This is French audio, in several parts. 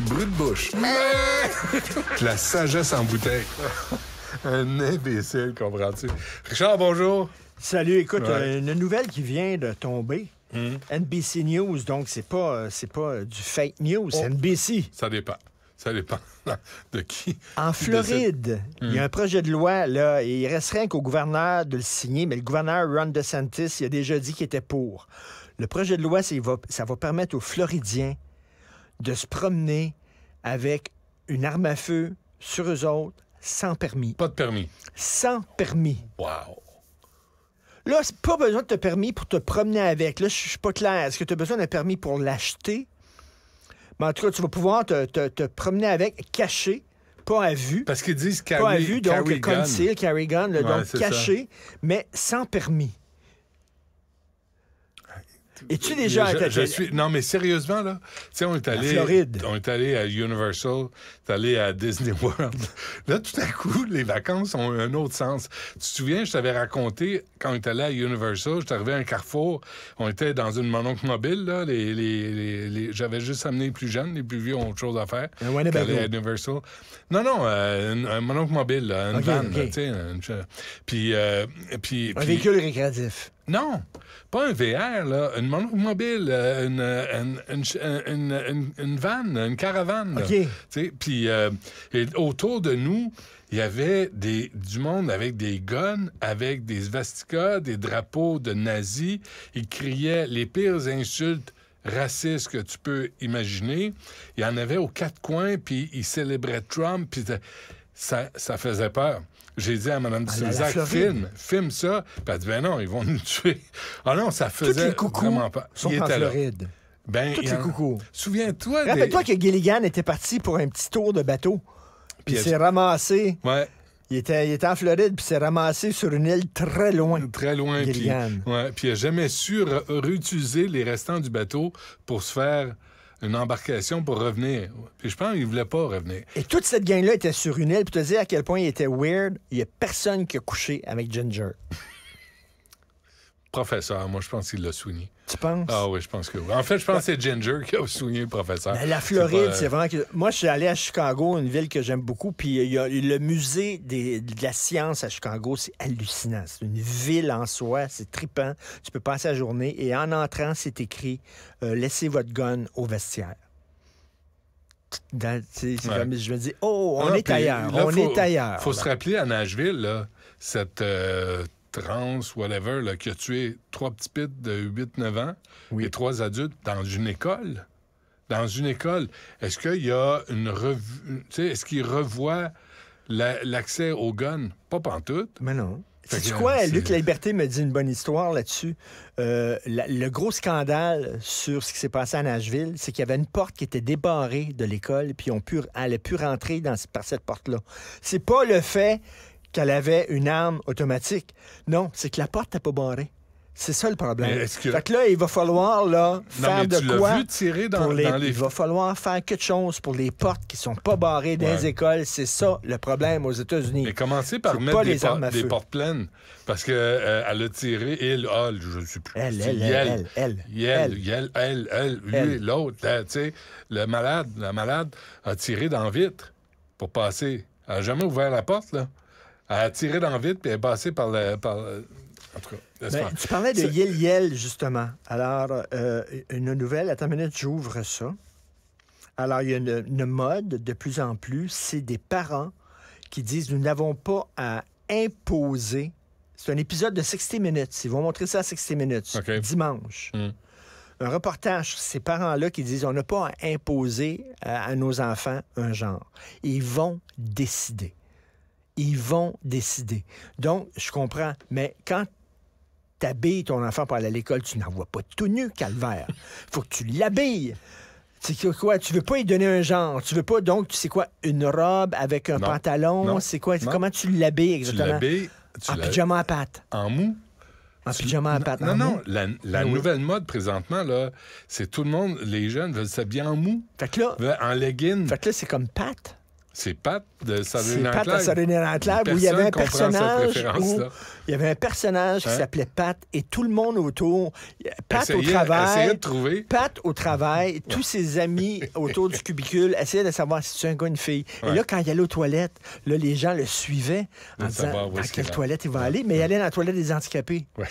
Brut de bouche. la sagesse en bouteille. Un imbécile, comprends-tu? Richard, bonjour. Salut, écoute, euh, une nouvelle qui vient de tomber. Hmm. NBC News, donc c'est pas, euh, c'est pas euh, du fake news, c'est oh. NBC. Ça dépend. Ça dépend de qui. En Floride, il y a un hmm. projet de loi, là, et il reste qu'au gouverneur de le signer, mais le gouverneur Ron DeSantis, il a déjà dit qu'il était pour. Le projet de loi, ça va permettre aux Floridiens de se promener avec une arme à feu sur eux autres sans permis. Pas de permis. Sans permis. Wow. Là, c'est pas besoin de te permis pour te promener avec. Là, je suis pas clair. Est-ce que tu as besoin d'un permis pour l'acheter? Mais en tout cas, tu vas pouvoir te, promener avec caché, pas à vue. Parce qu'ils disent carry, Pas à vue, donc carry gun, donc caché, mais sans permis. Es-tu déjà je, suis... Non, mais sérieusement, là, tu sais, on est allé. On est allé à Universal, t'es allé à Disney World. là, tout à coup, les vacances ont un autre sens. Tu te souviens, je t'avais raconté, quand on est allé à Universal, je arrivé à un carrefour, on était dans une mononcle mobile, là. J'avais juste amené les plus jeunes, les plus vieux ont autre chose à faire. Un à Universal. Non, non, euh, un, mobile, là, van, tu Puis, euh, puis, Un véhicule récréatif. Non, pas un VR, là, une automobile, euh, euh, euh, une, une, une, vanne, une caravane. OK. Puis autour de nous, il y avait des, du monde avec des guns, avec des svastikas, des drapeaux de nazis. Ils criaient les pires insultes racistes que tu peux imaginer. Il y en avait aux quatre coins, puis ils célébraient Trump. Puis ça, faisait peur. J'ai dit à Mme Souzac filme, filme ça. Puis elle dit, ben non, ils vont nous tuer. Ah non, ça faisait les vraiment Sont en Floride. Ben, Souviens-toi. Rappelle-toi que Gilligan était parti pour un petit tour de bateau. Puis il s'est ramassé. Ouais. Il était, il en Floride, puis s'est ramassé sur une île très loin. Très loin. Gilligan. Puis, puis il n'a jamais su réutiliser les restants du bateau pour se faire une embarcation pour revenir. Puis je pense qu'il voulait pas revenir. Et toute cette gang-là était sur une île. Puis te dire à quel point il était weird, il y a personne qui a couché avec Ginger professeur, moi, je pense qu'il l'a soigné. Tu penses? Ah oui, je pense que oui. En fait, je pense que c'est Ginger qui a souligné le professeur. la Floride, c'est vrai vraiment que. Moi, je suis allé à Chicago, une ville que j'aime beaucoup, puis il y a le musée de la science à Chicago, c'est hallucinant. C'est une ville en soi, c'est tripant. Tu peux passer la journée et en entrant, c'est écrit euh, Laissez votre gun au vestiaire. je me dis, oh, on ah, est ailleurs. on est ailleurs. Il faut se rappeler à Nashville, là, cette euh, trans, whatever, là, qui a tué trois petits pits de 8-9 ans et trois adultes dans une école. Dans une école. Est-ce qu'il y a une revue. Est-ce qu'il revoit l'accès aux guns? Pas pantoute. Mais non. tu quoi, euh, Luc La Liberté me dit une bonne histoire là-dessus. Euh, le gros scandale sur ce qui s'est passé à Nashville, c'est qu'il y avait une porte qui était débarrée de l'école, puis on n'allait plus rentrer dans, par cette porte-là. C'est pas le fait qu'elle avait une arme automatique. Non, c'est que la porte n'a pas barré. C'est ça le problème. Fait que là, il va falloir là, faire de quoi les... Il va falloir faire quelque chose pour les portes qui sont pas barrées dans les écoles. C'est ça le problème aux États-Unis. Mais commencez par mettre des, portes pleines. Parce qu'elle euh, a tiré, il, elle, ah, je ne sais plus. Elle, elle, elle, elle, elle, elle, elle, elle, lui, l'autre. Tu sais, le malade, la malade a tiré dans la vitre pour passer. Elle n'a jamais ouvert la porte, là. À a dans le vide, puis est par le. En tout cas, ben, tu parlais de Yel Yel, justement. Alors, euh, une nouvelle, attends une minute, j'ouvre ça. Alors, il y a une, mode de plus en plus, c'est des parents qui disent nous n'avons pas à imposer. C'est un épisode de 60 Minutes. Ils vont montrer ça à 60 Minutes, dimanche. Mm. Un reportage ces parents-là qui disent on n'a pas à imposer à nos enfants un genre. Ils vont décider ils vont décider. Donc, je comprends, mais quand t'habilles ton enfant pour aller à l'école, tu n'en vois pas tout nu, calvaire. Faut que tu l'habilles. C'est quoi? Tu veux pas lui donner un genre. Tu veux pas, donc, tu sais quoi, une robe avec un pantalon? C'est quoi? Comment tu l'habilles exactement? Tu l'habilles en pyjama à pâte, En mou? En pyjama à pattes. Non, non, la, ben nouvelle mode présentement, là, c'est tout le monde, les jeunes veulent s'habiller en mou. Fait En legging. Fait que là, c'est comme pâte. C'est Pat de Saturday Night Live. où il y avait un personnage, il y avait un personnage qui hein? s'appelait Pat et tout le monde autour, Pat au travail, Pat au travail, tous ses amis autour du cubicule essayaient de savoir si c'est un gars ou une fille. Et là, quand il allait aux toilettes, là, les gens le suivaient en ah, disant à quelle toilette il va aller, mais il allait dans la toilette des handicapés. Ouais.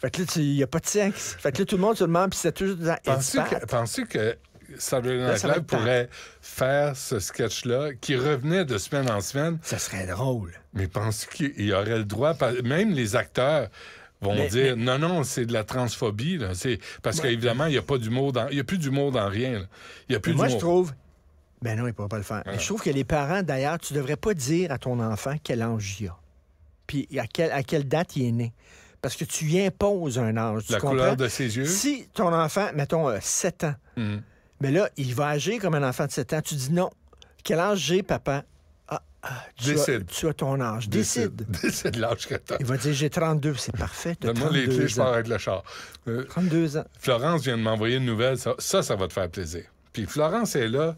Fait que là, il n'y a pas de sexe. Fait que là, tout le monde se demande, puis c'est toujours... Penses-tu penses que Saturday Night Live pourrait faire ce sketch-là qui revenait de semaine en semaine. Ça serait drôle. Mais pense qu'il aurait le droit, même les acteurs vont dire non, non, c'est de la transphobie. Parce qu'évidemment, il n'y a pas d'humour dans. Il a plus d'humour dans rien. Il a plus Moi, je trouve. Ben non, il ne pourra pas le faire. Ah. Je trouve que les parents, d'ailleurs, tu ne devrais pas dire à ton enfant quel âge il a. Puis à, quel, à quelle date il est né parce que tu y imposes un âge. la couleur de ses yeux. Si ton enfant, mettons, a euh, 7 ans, hum. Mais là, il va agir comme un enfant de 7 ans. Tu dis non. Quel âge j'ai, papa? Ah, ah, Décide. tu as ton âge. Décide. Décide l'âge que as. Il va dire j'ai 32, c'est parfait. Donne-moi les clés, je m'arrête le char. 32 euh, ans. Florence vient de m'envoyer une nouvelle. Ça, ça, ça va te faire plaisir. Puis Florence est là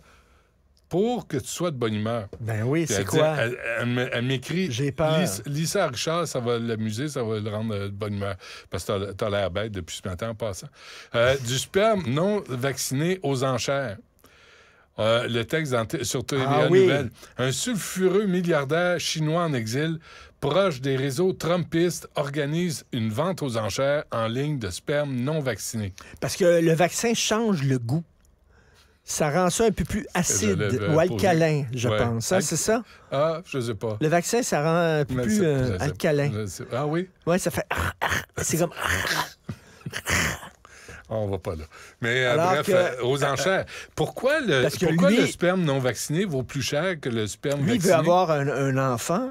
pour que tu sois de bonne humeur. Ben oui, c'est quoi? Elle, m'écrit. J'ai peur. Lis, ça à Richard, ça va l'amuser, ça va le rendre euh, de bonne humeur. Parce que t'as as, l'air bête depuis ce matin en passant. Euh, du sperme non vacciné aux enchères. Euh, le texte sur TVA ah, Un sulfureux milliardaire chinois en exil, proche des réseaux trumpistes, organise une vente aux enchères en ligne de sperme non vacciné. Parce que le vaccin change le goût. Ça rend ça un peu plus acide ou alcalin, je pense. c'est ça? Ah, je sais pas. Le vaccin, ça rend un peu plus euh, alcalin. Ah oui? Oui, ça fait... C'est comme... On va pas là. Mais euh, bref, euh, aux enchères. Pourquoi, le, pourquoi le sperme non vacciné vaut plus cher que le sperme vacciné? Lui veut avoir un enfant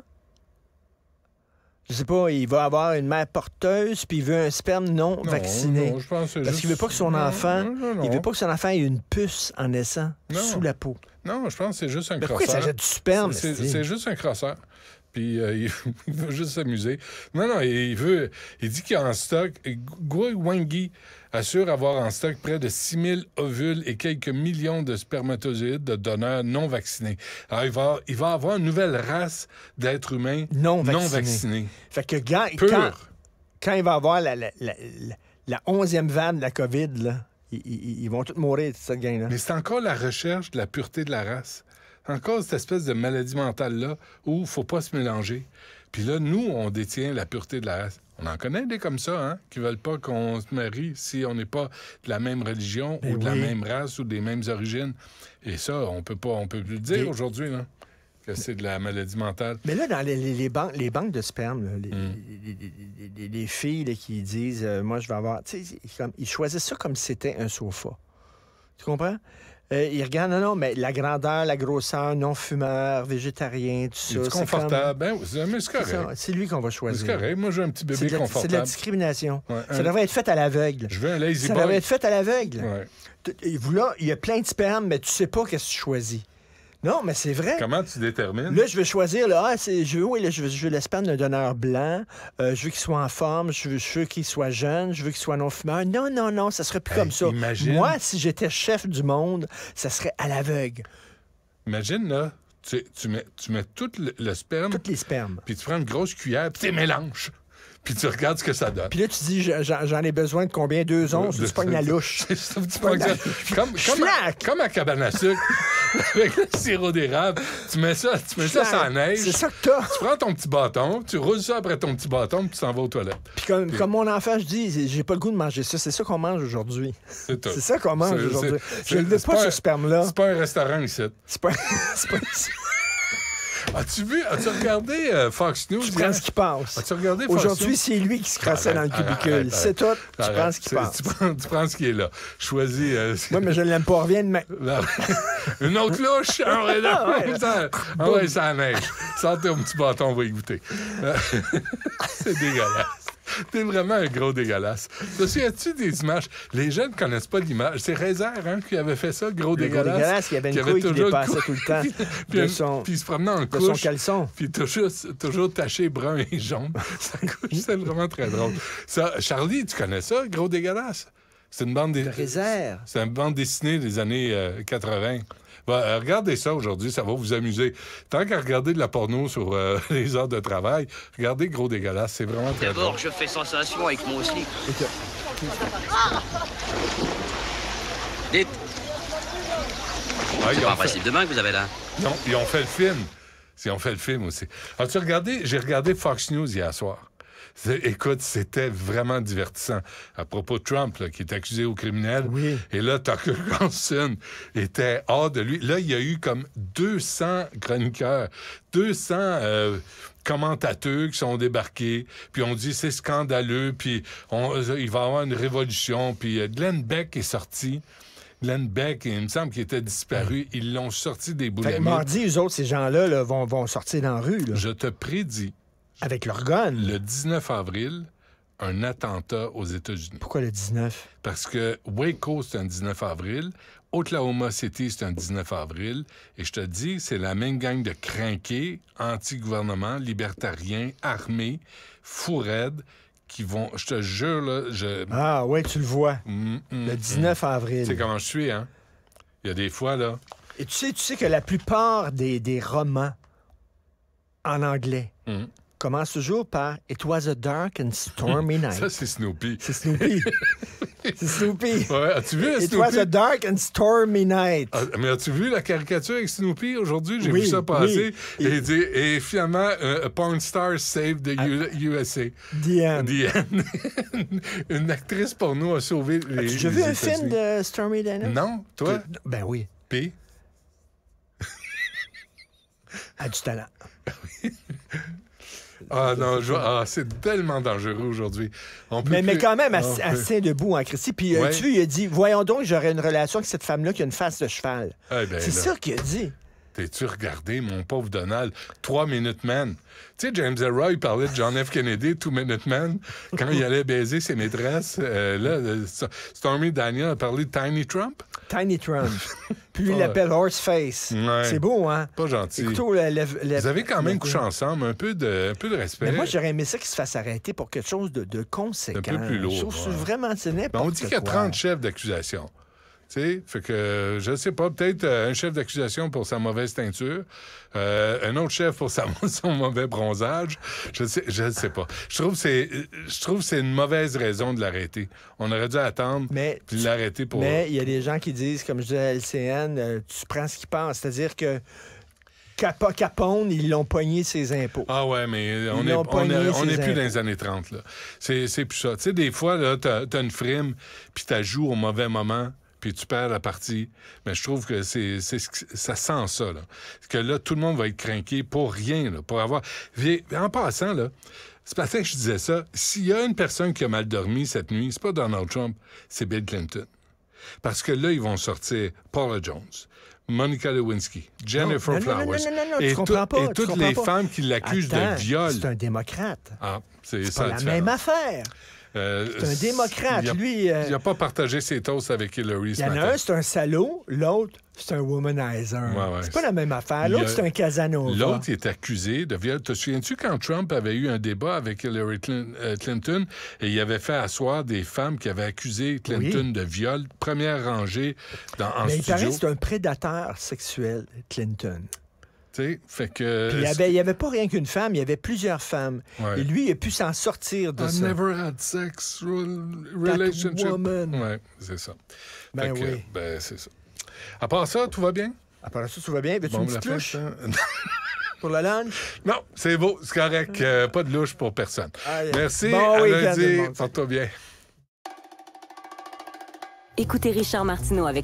je sais pas, il va avoir une mère porteuse, puis il veut un sperme non, vacciné. Non, je pense Parce qu'il veut pas que son enfant, il veut pas que son enfant ait une puce en naissant sous la peau. Non, je pense que c'est juste un Mais Pourquoi il s'achète du sperme C'est juste un crasseur. Puis euh, il veut juste s'amuser. Non, non, il veut. Il dit qu'il est en stock. Guo Wangi assure avoir en stock près de 6000 ovules et quelques millions de spermatozoïdes de donneurs non vaccinés. Alors, il va, il va avoir une nouvelle race d'êtres humains non, vaccinés. Fait que quand, il va avoir la, la, la, 11e vanne de la COVID, ils, vont tous mourir, cette gang-là. Mais c'est encore la recherche de la pureté de la race. Encore cette espèce de maladie mentale-là où il faut pas se mélanger. Puis là, nous, on détient la pureté de la race. On en connaît des comme ça, hein, qui veulent pas qu'on se marie si on n'est pas de la même religion ben ou de la même race ou des mêmes origines. Et ça, on peut pas, on peut plus dire ben aujourd'hui, que c'est de la maladie mentale. Mais là, dans les, banques, les banques de sperme, hmm. les, filles qui disent euh, Moi, je vais avoir. Comme, ils choisissent ça comme si c'était un sofa. Tu comprends? Euh, il regarde, non, non, mais la grandeur, la grosseur, non-fumeur, végétarien, tout ça. C'est confortable. Ben, mais c'est correct. C'est lui qu'on va choisir. C'est correct. Moi, j'ai un petit bébé confortable. C'est de la discrimination. Ça devrait être fait à l'aveugle. Je veux un lazy Ça devrait être fait à l'aveugle. là, il y a plein de sperme, mais tu sais pas qu'est-ce que tu choisis. Non, mais c'est vrai. Comment tu détermines? Là, je veux choisir, là, ah, je veux, oui, là, je veux, d'un donneur blanc, euh, je veux qu'il soit en forme, je veux, qu'il soit jeune, je veux qu'il soit non-fumeur. Non, non, non, ça serait plus comme ça. Imagine... Moi, si j'étais chef du monde, ça serait à l'aveugle. Imagine, là, tu, mets, tu tout le, sperme. Toutes les spermes. Puis tu prends une grosse cuillère, puis tu mélanges puis tu regardes ce que ça donne. Puis là, tu dis, j'en ai besoin de combien? Deux onces? tu pognes la louche. C'est ça, Comme, comme à cabane à sucre. avec le sirop d'érable. Tu mets ça, tu mets ça sans neige. C'est ça que t'as. Tu prends ton petit bâton, tu roules ça après ton petit bâton, puis tu s'en vas aux toilettes. Puis comme, mon enfant, je dis, j'ai pas le goût de manger ça. C'est ça qu'on mange aujourd'hui. C'est ça qu'on mange aujourd'hui. Je ne pas, ce sperme-là. C'est pas un restaurant ici. C'est pas, pas ici. As-tu vu, as-tu regardé euh, Fox News? Tu prends ce qu'il passe. Aujourd'hui, c'est lui qui se crassait dans le cubicule. C'est toi, Tu prends ce qu'il passe. Tu prends, tu ce qui est là. Choisis. Euh, mais je ne l'aime pas. Reviens demain. Une autre louche, un rédacteur. Ah, ah, ah ça neige. Sortez un petit bâton, on va y goûter. c'est dégueulasse. T'es vraiment un gros dégueulasse. Tu as tu des images? Les jeunes ne connaissent pas l'image. C'est Rézère hein, qui avait fait ça, gros le il y avait une qui avait qui dépassait tout le temps. puis, puis il se promenait en couche. Puis toujours, taché brun et jaune. Sa couche, c'est vraiment très drôle. Ça, Charlie, tu connais ça, gros dégueulasse? C'est une bande dessinée. des années 80. Euh, euh, regardez ça aujourd'hui, ça va vous amuser. Tant qu'à regarder de la porno sur euh, les heures de travail, regardez Gros Dégueulasse, c'est vraiment très D'abord, je fais sensation avec mon aussi. Dites. Ah, pas que vous avez là. Non, ils ont fait le film. Ils ont fait le film aussi. As-tu regardé? J'ai regardé Fox News hier soir. Écoute, c'était vraiment divertissant. À propos de Trump, qui est accusé au criminel, et là, Tucker Carlson était hors de lui. Là, il y a eu comme 200 chroniqueurs, 200... Euh, commentateurs qui sont débarqués, puis on dit c'est scandaleux, puis il va y avoir une révolution, puis euh, Glenn Beck est sorti. Glenn Beck, il me semble qu'il était disparu. Ils l'ont sorti des boulevards. Mardi, eux autres, ces gens-là vont, vont sortir dans la rue. Je te prédis avec leur Le 19 avril, un attentat aux États-Unis. Pourquoi le 19? Parce que Waco, c'est un 19 avril. Oklahoma City, c'est un 19 avril. Et je te dis, c'est la même gang de crinqués, anti-gouvernement, libertariens, armés, fou qui vont. Je te jure, là. Je... Ah, ouais, tu le vois. Mm, mm, le 19 mm. avril. C'est comment je suis, hein? Il y a des fois, là. Et tu sais, tu sais que la plupart des, des romans en anglais commence toujours par It was a dark and stormy night. Ça, c'est Snoopy. C'est Snoopy. c'est Snoopy. Ouais, as-tu vu Snoopy? It was a dark and stormy night. Ah, mais as-tu vu la caricature avec Snoopy aujourd'hui? J'ai vu ça passer. Et, et, finalement, euh, a porn star saved the ah. USA. Diane. Diane. Une actrice pour nous a sauvé les. As-tu vu un film de Stormy Daniels? Non, toi? ben oui. P a du talent. Ah ah non, ah, c'est tellement dangereux aujourd'hui. Mais, mais, quand même, ah, assez, debout en hein, Christy? Puis euh, tu il dit Voyons donc, j'aurais une relation avec cette femme-là qui a une face de cheval. Eh ben c'est ça qu'il a dit. T'es-tu regardé, mon pauvre Donald? Trois Minute Man. Tu sais, James Roy parlait de John F. Kennedy, Two Minute Man, quand il allait baiser ses maîtresses. Euh, là, euh, Stormy Daniel a parlé de Tiny Trump. Tiny Trump. Puis il l'appelle Horseface. C'est beau, hein? Pas gentil. Vous avez quand même couché ensemble, un peu de, un peu de respect. Mais moi, j'aurais aimé ça qu'il se fasse arrêter pour quelque chose de, de conséquent. Un peu plus lourd. Je trouve vraiment quoi. Ben, on dit qu'il y a 30 chefs d'accusation. Je fait que je sais pas, peut-être euh, un chef d'accusation pour sa mauvaise teinture, euh, un autre chef pour son mauvais bronzage. Je sais, je sais pas. Je trouve c'est, je trouve c'est une mauvaise raison de l'arrêter. On aurait dû attendre, mais l'arrêter pour. Mais il y a des gens qui disent, comme je disais à LCN, euh, tu prends ce qu'ils pensent, c'est-à-dire que Capone, ils l'ont pogné ses impôts. Ah ouais, mais on n'est on est plus dans les années 30. C'est plus ça. Tu sais, des fois, tu as, une frime, puis tu joues au mauvais moment, puis tu perds la partie. Mais je trouve que c'est, ça sent ça. Là. Que là, tout le monde va être craqué pour rien, pour avoir. En passant, là, ça que je disais ça. S'il y a une personne qui a mal dormi cette nuit, c'est pas Donald Trump, c'est Bill Clinton. Parce que là, ils vont sortir Paula Jones, Monica Lewinsky, Jennifer non, Flowers et, toutes les femmes qui l'accusent de viol. C'est un démocrate. Ah, c'est ça. Pas la même affaire. Euh, c'est un démocrate, lui. Euh, il n'a pas partagé ses toasts avec Hillary. Il y en a un, c'est un salaud. L'autre, c'est un womanizer. C'est pas la même affaire. L'autre, c'est un Casanova. L'autre est accusé de viol. Te souviens-tu quand Trump avait eu un débat avec Hillary euh, Clinton et il avait fait asseoir des femmes qui avaient accusé Clinton de viol, première rangée dans, en Mais studio. il paraît que c'est un prédateur sexuel, Clinton il n'y avait, pas rien qu'une femme, il y avait plusieurs femmes. Et lui, il a pu s'en sortir de ça. ça. never had sex relationship. Woman. Ouais, c'est ça. Ben oui. ben, c'est ça. À part ça, tout va bien? À part ça, tout va bien. tu bon, une petite louche? Hein? pour la lunch? Non, c'est beau, c'est correct. Euh, pas de louche pour personne. Ah, Merci, bon, à oui, lundi. toi bien. Écoutez Richard Martineau avec